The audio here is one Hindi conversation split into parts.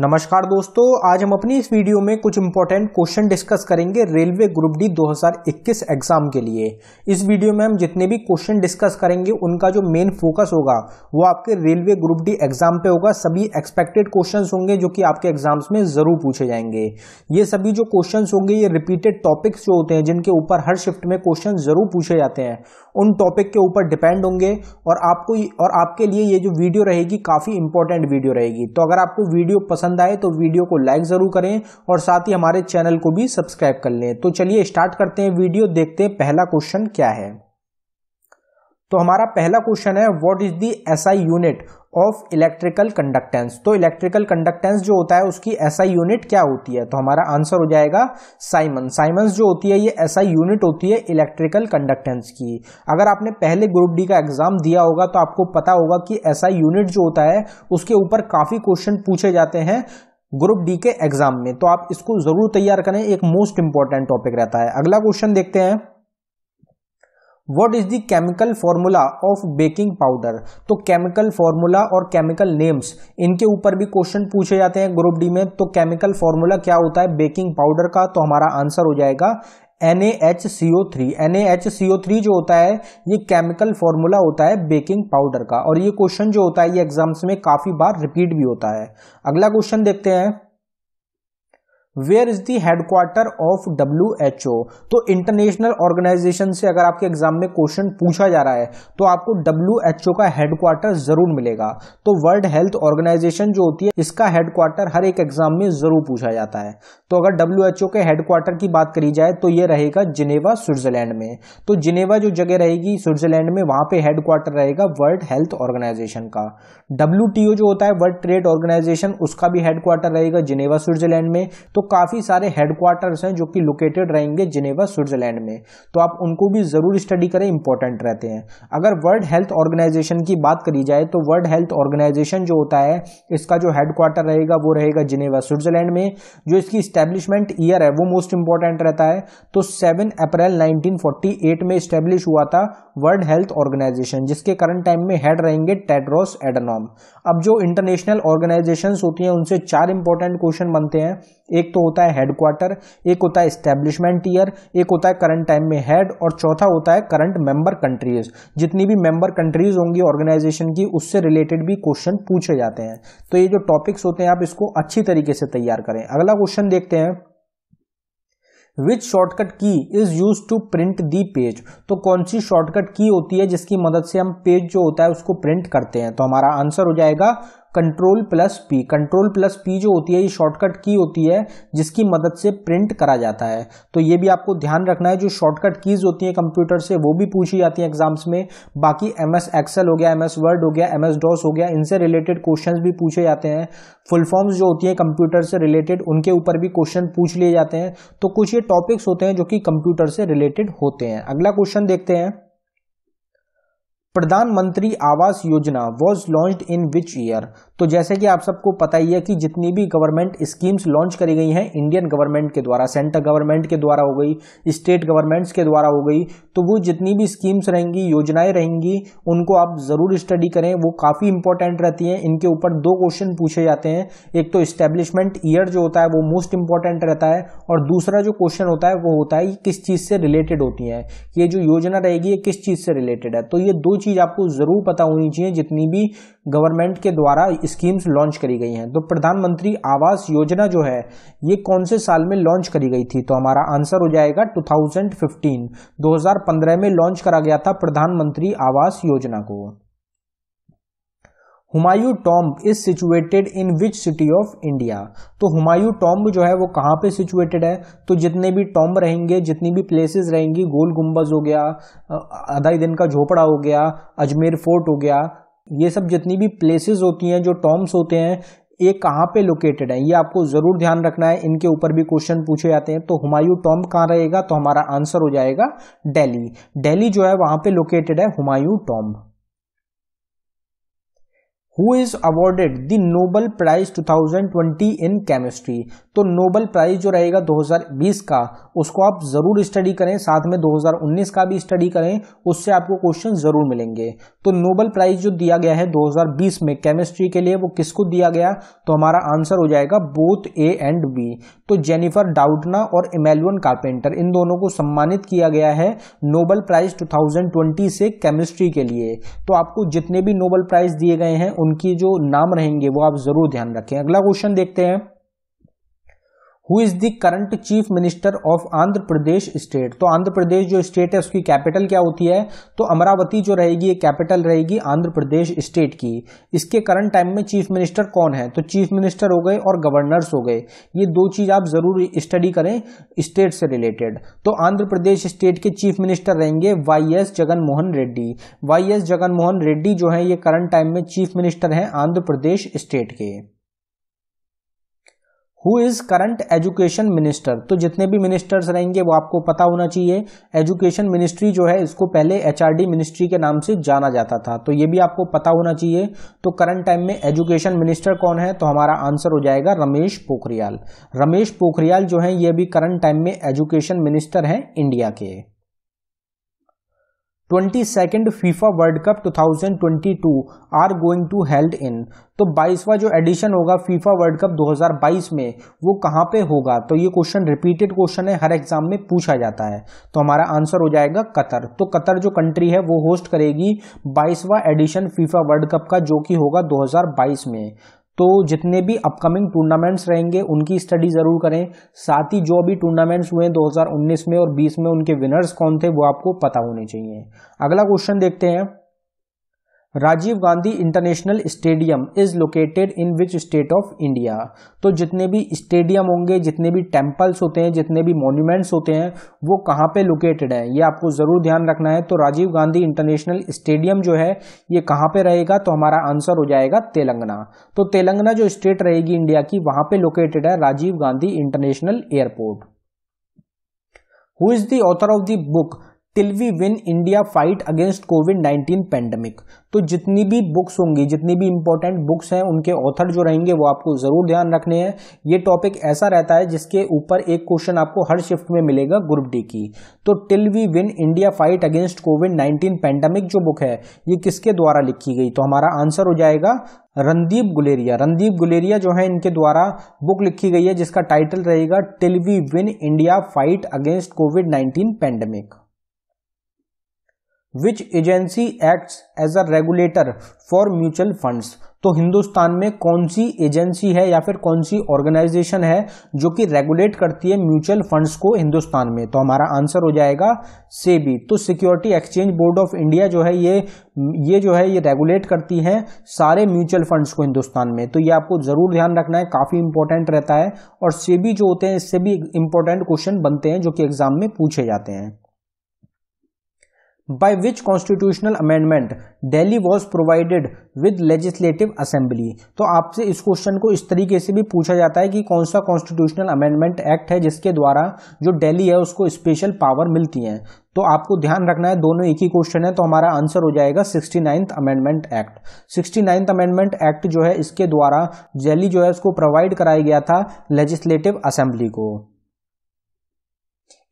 नमस्कार दोस्तों आज हम अपनी इस वीडियो में कुछ इंपॉर्टेंट क्वेश्चन डिस्कस करेंगे रेलवे ग्रुप डी 2021 एग्जाम के लिए इस वीडियो में हम जितने भी क्वेश्चन डिस्कस करेंगे उनका जो मेन फोकस होगा वो आपके रेलवे ग्रुप डी एग्जाम पे होगा सभी एक्सपेक्टेड क्वेश्चन होंगे जो कि आपके एग्जाम्स में जरूर पूछे जाएंगे ये सभी जो क्वेश्चन होंगे ये रिपीटेड टॉपिक्स जो होते हैं जिनके ऊपर हर शिफ्ट में क्वेश्चन जरूर पूछे जाते हैं उन टॉपिक के ऊपर डिपेंड होंगे और आपको और आपके लिए ये जो वीडियो रहेगी काफ़ी इंपॉर्टेंट वीडियो रहेगी तो अगर आपको वीडियो पसंद पसंद आए तो वीडियो को लाइक ज़रूर करें और साथ ही हमारे चैनल को भी सब्सक्राइब कर लें तो चलिए स्टार्ट करते हैं वीडियो देखते हैं पहला क्वेश्चन क्या है तो हमारा पहला क्वेश्चन है what is the SI unit of electrical conductance तो इलेक्ट्रिकल कंडक्टेंस जो होता है उसकी एसआई यूनिट क्या होती है तो हमारा आंसर हो जाएगा साइमन साइमंस जो होती है ये एसआई यूनिट होती है इलेक्ट्रिकल कंडक्टेंस की अगर आपने पहले ग्रुप डी का एग्जाम दिया होगा तो आपको पता होगा कि एसआई यूनिट जो होता है उसके ऊपर काफी क्वेश्चन पूछे जाते हैं ग्रुप डी के एग्जाम में तो आप इसको जरूर तैयार करें एक मोस्ट इंपॉर्टेंट टॉपिक रहता है अगला क्वेश्चन देखते हैं what is the chemical formula of baking powder तो केमिकल फॉर्मूला और केमिकल नेम्स इनके ऊपर भी क्वेश्चन पूछे जाते हैं ग्रुप डी में तो केमिकल फॉर्मूला क्या होता है बेकिंग पाउडर का तो हमारा आंसर हो जाएगा N A H C O three N A H C O three जो होता है ये केमिकल फॉर्मूला होता है बेकिंग पाउडर का और ये क्वेश्चन जो होता है ये एग्जाम्स में काफ़ी बार रिपीट भी होता है अगला क्वेश्चन देखते हैं where is the headquarter of W H O तो इंटरनेशनल ऑर्गेनाइजेशन से अगर आपके एग्जाम में क्वेश्चन पूछा जा रहा है तो आपको डब्ल्यू एच ओ का हेडक्वार्टर जरूर मिलेगा तो वर्ल्ड हेल्थ ऑर्गेनाइजेशन जो होती है इसका हेडक्वार्टर हर एक एग्जाम में जरूर पूछा जाता है तो अगर डब्ल्यू एच ओ के हेडक्वार्टर की बात करी जाए तो ये रहेगा जिनेवा स्विट्जरलैंड में तो जिनेवा जो जगह रहेगी स्विट्जरलैंड में वहां पर हेडक्वार्टर रहेगा वर्ल्ड हेल्थ ऑर्गेनाइजेशन का डब्ल्यू टी ओ जो होता है वर्ल्ड ट्रेड ऑर्गेनाइजेशन उसका भी हेडक्वार्टर रहेगा जिनेवा स्विट्जरलैंड में तो काफ़ी सारे हेडक्वार्टर्स हैं जो कि लोकेटेड रहेंगे जिनेवा स्विट्जरलैंड में तो आप उनको भी ज़रूर स्टडी करें इंपॉर्टेंट रहते हैं अगर वर्ल्ड हेल्थ ऑर्गेनाइजेशन की बात करी जाए तो वर्ल्ड हेल्थ ऑर्गेनाइजेशन जो होता है इसका जो हेडक्वार्टर रहेगा वो रहेगा जिनेवा स्विट्जरलैंड में जो इसकी स्टैब्लिशमेंट ईयर है वो मोस्ट इंपॉर्टेंट रहता है तो सेवन अप्रैल नाइनटीन में स्टैब्लिश हुआ था वर्ल्ड हेल्थ ऑर्गेनाइजेशन जिसके करंट टाइम में हेड रहेंगे टेड्रोस एडनॉम अब जो इंटरनेशनल ऑर्गेनाइजेशन होती हैं उनसे चार इंपॉर्टेंट क्वेश्चन बनते हैं एक तो तो होता है हेडक्वार्टर एक होता है स्टैब्लिशमेंट ईयर एक होता है करंट टाइम में हेड और चौथा होता है करंट मेंबर कंट्रीज जितनी भी मेंबर कंट्रीज होंगी ऑर्गेनाइजेशन की उससे रिलेटेड भी क्वेश्चन पूछे जाते हैं तो ये जो टॉपिक्स होते हैं आप इसको अच्छी तरीके से तैयार करें अगला क्वेश्चन देखते हैं which shortcut key is use to print the page तो कौन सी शॉर्टकट की होती है जिसकी मदद से हम पेज जो होता है उसको प्रिंट करते हैं तो हमारा आंसर हो जाएगा control plus P control plus P जो होती है ये शॉर्टकट की होती है जिसकी मदद से प्रिंट करा जाता है तो ये भी आपको ध्यान रखना है जो शॉर्टकट कीज होती है कंप्यूटर से वो भी पूछी जाती है एग्जाम्स में बाकी एम एस एक्सेल हो गया एम एस वर्ड हो गया एम एस डॉस हो गया इनसे रिलेटेड क्वेश्चन भी पूछे जाते हैं फुल फॉर्म्स जो होती है कंप्यूटर से रिलेटेड उनके ऊपर भी क्वेश्चन पूछ लिए जाते हैं तो कुछ ये टॉपिक्स होते हैं जो कि कंप्यूटर से रिलेटेड होते हैं अगला क्वेश्चन देखते हैं Pradhan Mantri Awas Yojana was launch in which year तो जैसे कि आप सबको पता ही है कि जितनी भी गवर्नमेंट स्कीम्स लॉन्च करी गई हैं इंडियन गवर्नमेंट के द्वारा सेंट्रल गवर्नमेंट के द्वारा हो गई स्टेट गवर्नमेंट्स के द्वारा हो गई तो वो जितनी भी स्कीम्स रहेंगी योजनाएं रहेंगी उनको आप ज़रूर स्टडी करें वो काफ़ी इंपॉर्टेंट रहती हैं इनके ऊपर दो क्वेश्चन पूछे जाते हैं एक तो इस्टेब्लिशमेंट ईयर जो होता है वो मोस्ट इंपॉर्टेंट रहता है और दूसरा जो क्वेश्चन होता है वो होता है कि किस चीज़ से रिलेटेड होती है ये जो योजना रहेगी ये किस चीज़ से रिलेटेड है तो ये दो चीज़ चीज़ आपको ज़रूर पता होनी चाहिए जितनी भी गवर्नमेंट के द्वारा स्कीम्स लॉन्च करी गई हैं तो प्रधानमंत्री आवास योजना जो है ये कौन से साल में लॉन्च करी गई थी तो हमारा आंसर हो जाएगा 2015 2015 में लॉन्च करा गया था प्रधानमंत्री आवास योजना को Humayun tomb is situated in which city of India तो हुमायूं टॉम्ब जो है वो कहाँ पे सिचुएटेड है तो जितने भी टॉम्ब रहेंगे जितनी भी प्लेसेस रहेंगी गोल गुम्बज हो गया अदाई दिन का झोपड़ा हो गया अजमेर फोर्ट हो गया ये सब जितनी भी प्लेसेस होती हैं जो टॉम्ब्स होते हैं ये कहाँ पे लोकेटेड है ये आपको ज़रूर ध्यान रखना है इनके ऊपर भी क्वेश्चन पूछे जाते हैं तो हुमायूं टॉम्ब कहाँ रहेगा तो हमारा आंसर हो जाएगा दिल्ली दिल्ली जो है वहाँ पे लोकेटेड है Humayun tomb who is awarded the Nobel prize 2020 in chemistry तो नोबल प्राइज जो रहेगा 2020 का उसको आप जरूर स्टडी करें साथ में 2019 का भी स्टडी करें उससे आपको क्वेश्चन जरूर मिलेंगे तो नोबल प्राइज जो दिया गया है 2020 में केमिस्ट्री के लिए वो किसको दिया गया तो हमारा आंसर हो जाएगा बोथ ए एंड बी तो जेनिफर डाउटना और इमेलुअन कार्पेंटर इन दोनों को सम्मानित किया गया है नोबल प्राइज टू से केमिस्ट्री के लिए तो आपको जितने भी नोबल प्राइज दिए गए हैं उनकी जो नाम रहेंगे वो आप ज़रूर ध्यान रखें अगला क्वेश्चन देखते हैं who is the current chief minister of Andhra Pradesh state तो आंध्र प्रदेश जो स्टेट है उसकी कैपिटल क्या होती है तो अमरावती जो रहेगी ये कैपिटल रहेगी आंध्र प्रदेश स्टेट की इसके करंट टाइम में चीफ मिनिस्टर कौन है तो चीफ मिनिस्टर हो गए और गवर्नर्स हो गए ये दो चीज आप जरूर स्टडी करें स्टेट से रिलेटेड तो आंध्र प्रदेश स्टेट के चीफ मिनिस्टर रहेंगे Y S Jaganmohan Reddy Y S Jaganmohan Reddy जो है ये करंट टाइम में चीफ मिनिस्टर हैं आंध्र प्रदेश स्टेट के who is current education minister तो जितने भी मिनिस्टर्स रहेंगे वो आपको पता होना चाहिए एजुकेशन मिनिस्ट्री जो है इसको पहले एच मिनिस्ट्री के नाम से जाना जाता था तो ये भी आपको पता होना चाहिए तो करंट टाइम में एजुकेशन मिनिस्टर कौन है तो हमारा आंसर हो जाएगा रमेश पोखरियाल रमेश पोखरियाल जो है ये भी करंट टाइम में एजुकेशन मिनिस्टर हैं इंडिया के twenty second FIFA world cup 2022 are going to held in तो बाईसवा जो एडिशन होगा फीफा वर्ल्ड कप 2022 में वो कहाँ पे होगा तो ये क्वेश्चन रिपीटेड क्वेश्चन है हर एग्जाम में पूछा जाता है तो हमारा आंसर हो जाएगा कतर तो कतर जो कंट्री है वो होस्ट करेगी बाईसवा एडिशन फीफा वर्ल्ड कप का जो कि होगा 2022 में तो जितने भी अपकमिंग टूर्नामेंट्स रहेंगे उनकी स्टडी ज़रूर करें साथ ही जो भी टूर्नामेंट्स हुए हैं 2019 में और 20 में उनके विनर्स कौन थे वो आपको पता होने चाहिए अगला क्वेश्चन देखते हैं Rajiv Gandhi international stadium is located in which state of India तो जितने भी स्टेडियम होंगे जितने भी टेम्पल्स होते हैं जितने भी मॉन्यूमेंट्स होते हैं वो कहाँ पे लोकेटेड है ये आपको ज़रूर ध्यान रखना है तो राजीव गांधी इंटरनेशनल स्टेडियम जो है ये कहाँ पे रहेगा तो हमारा आंसर हो जाएगा तेलंगाना तो तेलंगाना जो स्टेट रहेगी इंडिया की वहां पर लोकेटेड है Rajiv Gandhi international airport who is the author of the book till we win India fight against COVID nineteen pandemic तो जितनी भी बुक्स होंगी जितनी भी इंपॉर्टेंट बुक्स हैं उनके ऑथर जो रहेंगे वो आपको ज़रूर ध्यान रखने हैं ये टॉपिक ऐसा रहता है जिसके ऊपर एक क्वेश्चन आपको हर शिफ्ट में मिलेगा ग्रुप डी की तो till we win India fight against COVID nineteen pandemic जो बुक है ये किसके द्वारा लिखी गई तो हमारा आंसर हो जाएगा रणदीप गुलेरिया रणदीप गुलेरिया जो है इनके द्वारा बुक लिखी गई है जिसका टाइटल रहेगा till we win India fight against COVID nineteen pandemic which agency act as a regulator for mutual fund तो हिंदुस्तान में कौन सी एजेंसी है या फिर कौन सी ऑर्गेनाइजेशन है जो कि रेगुलेट करती है म्यूचुअल फंड्स को हिंदुस्तान में तो हमारा आंसर हो जाएगा सेबी तो security exchange board of India जो है ये ये जो है ये रेगुलेट करती है सारे म्यूचुअल फंड्स को हिंदुस्तान में तो ये आपको जरूर ध्यान रखना है काफी इंपॉर्टेंट रहता है और सेबी जो होते हैं इससे भी इंपॉर्टेंट क्वेश्चन बनते हैं जो कि एग्जाम में पूछे जाते हैं by which constitutional amendment Delhi was provided with legislative assembly तो आपसे इस क्वेश्चन को इस तरीके से भी पूछा जाता है कि कौन सा कॉन्स्टिट्यूशनल अमेंडमेंट एक्ट है जिसके द्वारा जो दिल्ली है उसको स्पेशल पावर मिलती है तो आपको ध्यान रखना है दोनों एक ही क्वेश्चन है तो हमारा आंसर हो जाएगा sixty ninth amendment act sixty ninth amendment act जो है इसके द्वारा दिल्ली जो है उसको प्रोवाइड कराया गया था लेजिस्लेटिव असेंबली को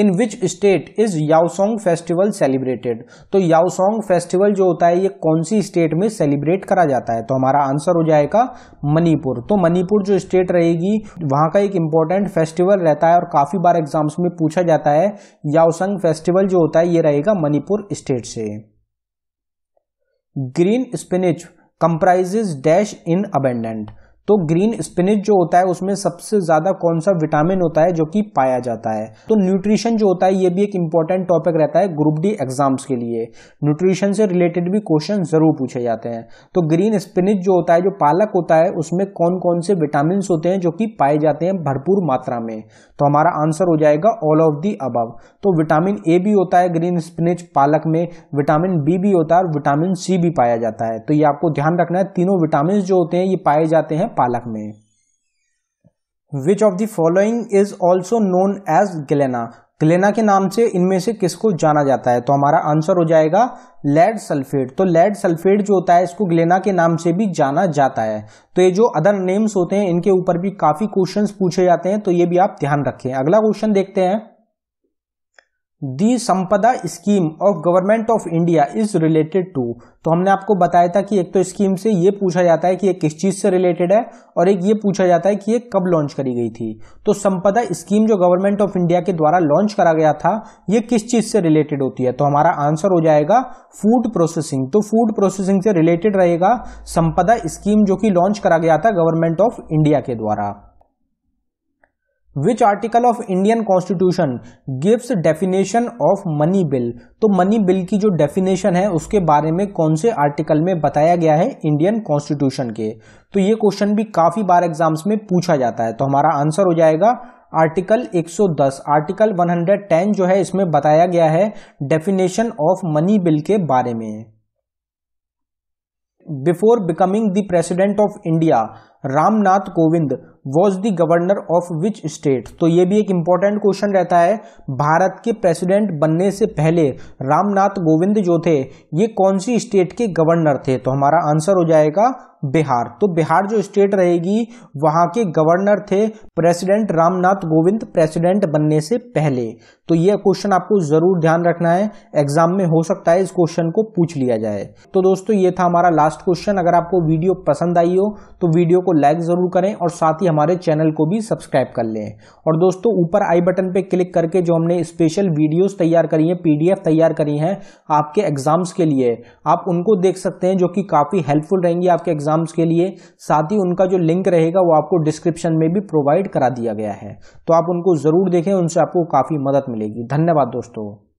in which state is Yaoshang festival celebrated तो याओसोंग फेस्टिवल जो होता है ये कौन सी स्टेट में सेलिब्रेट करा जाता है तो हमारा आंसर हो जाएगा मणिपुर तो मणिपुर जो स्टेट रहेगी वहाँ का एक इंपॉर्टेंट फेस्टिवल रहता है और काफ़ी बार एग्जाम्स में पूछा जाता है याओसंग फेस्टिवल जो होता है ये रहेगा मणिपुर स्टेट से green spinach comprises dash in abundant तो ग्रीन स्पिनिच जो होता है उसमें सबसे ज़्यादा कौन सा विटामिन होता है जो कि पाया जाता है तो न्यूट्रिशन जो होता है ये भी एक इंपॉर्टेंट टॉपिक रहता है ग्रुप डी एग्जाम्स के लिए न्यूट्रिशन से रिलेटेड भी क्वेश्चन ज़रूर पूछे जाते हैं तो ग्रीन स्पिनिच जो होता है जो पालक होता है उसमें कौन कौन से विटामिन होते हैं जो कि पाए जाते हैं भरपूर मात्रा में तो हमारा आंसर हो जाएगा ऑल ऑफ दी अबव तो विटामिन ए भी होता है ग्रीन स्पिनिच पालक में विटामिन बी भी होता है और विटामिन सी भी पाया जाता है तो ये आपको ध्यान रखना है तीनों विटामिन जो होते हैं ये पाए जाते हैं पालक में which of the following is also known as galena galena के नाम से इनमें से किसको जाना जाता है तो हमारा आंसर हो जाएगा लेड सल्फेट तो लेड सल्फेट जो होता है इसको ग्लेना के नाम से भी जाना जाता है तो ये जो अदर नेम्स होते हैं इनके ऊपर भी काफी क्वेश्चंस पूछे जाते हैं तो ये भी आप ध्यान रखें अगला क्वेश्चन देखते हैं the Sampada scheme of government of India is related to तो हमने आपको बताया था कि एक तो स्कीम से ये पूछा जाता है कि ये किस चीज से रिलेटेड है और एक ये पूछा जाता है कि ये कब लॉन्च करी गई थी तो संपदा स्कीम जो गवर्नमेंट ऑफ इंडिया के द्वारा लॉन्च करा गया था ये किस चीज से रिलेटेड होती है तो हमारा आंसर हो जाएगा फूड प्रोसेसिंग तो फूड प्रोसेसिंग से रिलेटेड रहेगा संपदा स्कीम जो कि लॉन्च करा गया था गवर्नमेंट ऑफ इंडिया के द्वारा which article of Indian constitution gives definition of money bill तो मनी बिल की जो डेफिनेशन है उसके बारे में कौन से आर्टिकल में बताया गया है इंडियन कॉन्स्टिट्यूशन के तो ये क्वेश्चन भी काफी बार एग्जाम्स में पूछा जाता है तो हमारा आंसर हो जाएगा आर्टिकल 110 आर्टिकल 110 जो है इसमें बताया गया है डेफिनेशन ऑफ मनी बिल के बारे में before becoming the president of India Ramnath Kovind was the governor of which state तो ये भी एक इंपॉर्टेंट क्वेश्चन रहता है भारत के प्रेसिडेंट बनने से पहले रामनाथ कोविंद जो थे ये कौन सी स्टेट के गवर्नर थे तो हमारा आंसर हो जाएगा बिहार तो बिहार जो स्टेट रहेगी वहां के गवर्नर थे प्रेसिडेंट रामनाथ कोविंद प्रेसिडेंट बनने से पहले तो यह क्वेश्चन आपको जरूर ध्यान रखना है एग्जाम में हो सकता है इस क्वेश्चन को पूछ लिया जाए तो दोस्तों ये था हमारा लास्ट क्वेश्चन अगर आपको वीडियो पसंद आई हो तो वीडियो को लाइक जरूर करें और साथ ही हमारे चैनल को भी सब्सक्राइब कर लें और दोस्तों ऊपर आई बटन पर क्लिक करके जो हमने स्पेशल वीडियोज तैयार करी है पी तैयार करी है आपके एग्जाम्स के लिए आप उनको देख सकते हैं जो कि काफ़ी हेल्पफुल रहेंगी आपके एग्जाम एग्जाम्स के लिए साथ ही उनका जो लिंक रहेगा वो आपको डिस्क्रिप्शन में भी प्रोवाइड करा दिया गया है तो आप उनको ज़रूर देखें उनसे आपको काफ़ी मदद मिलेगी धन्यवाद दोस्तों